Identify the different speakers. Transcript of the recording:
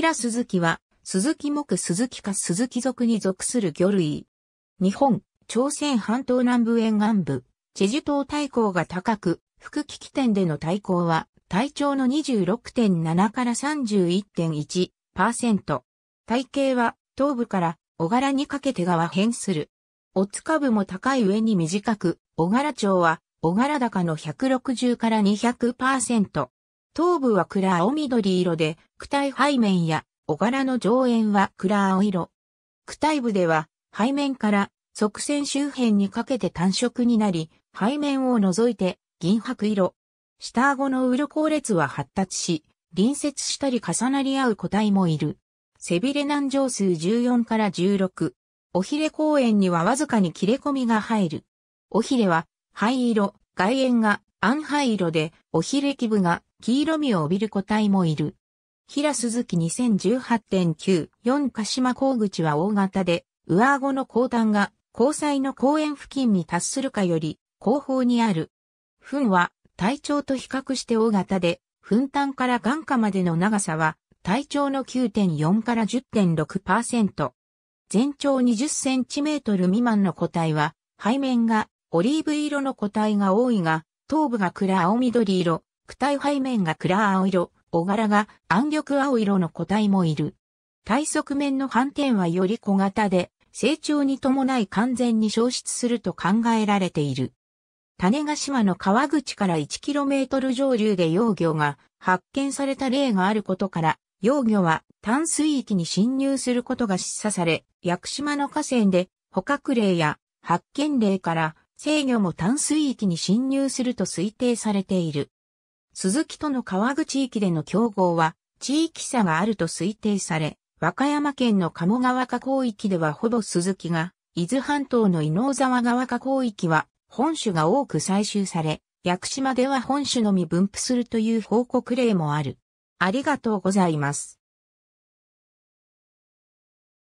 Speaker 1: 平鈴木は、鈴木木鈴木か鈴木族に属する魚類。日本、朝鮮半島南部沿岸部、チェジュ島大港が高く、福機器点での大港は、体長の26.7から31.1%。体型は、頭部から小柄にかけてが和変する。おつかぶも高い上に短く、小柄町は、小柄高の160から200%。頭部は暗青緑色で、躯体背面や小柄の上縁は暗青色。躯体部では背面から側線周辺にかけて単色になり、背面を除いて銀白色。下顎のウルコ列は発達し、隣接したり重なり合う個体もいる。背びれ難上数14から16。おひれ公園にはわずかに切れ込みが入る。おひれは灰色、外縁が暗灰色で、おひれ基部が黄色みを帯びる個体もいる。平鈴木2018.9、4鹿島港口は大型で、上顎の後端が、交際の公園付近に達するかより、後方にある。糞は、体長と比較して大型で、糞端から眼下までの長さは、体長の9.4から10.6%。全長20センチメートル未満の個体は、背面がオリーブ色の個体が多いが、頭部が暗青緑色、躯体背面が暗青色、小柄が暗緑青色の個体もいる。体側面の斑点はより小型で、成長に伴い完全に消失すると考えられている。種ヶ島の川口から 1km 上流で幼魚が発見された例があることから、幼魚は淡水域に侵入することが示唆され、屋久島の河川で捕獲例や発見例から、制御も淡水域に侵入すると推定されている。鈴木との川口駅での競合は、地域差があると推定され、和歌山県の鴨川河口域ではほぼ鈴木が、伊豆半島の伊能沢川河口域は、本種が多く採集され、屋久島では本種のみ分布するという報告例もある。ありがとうございます。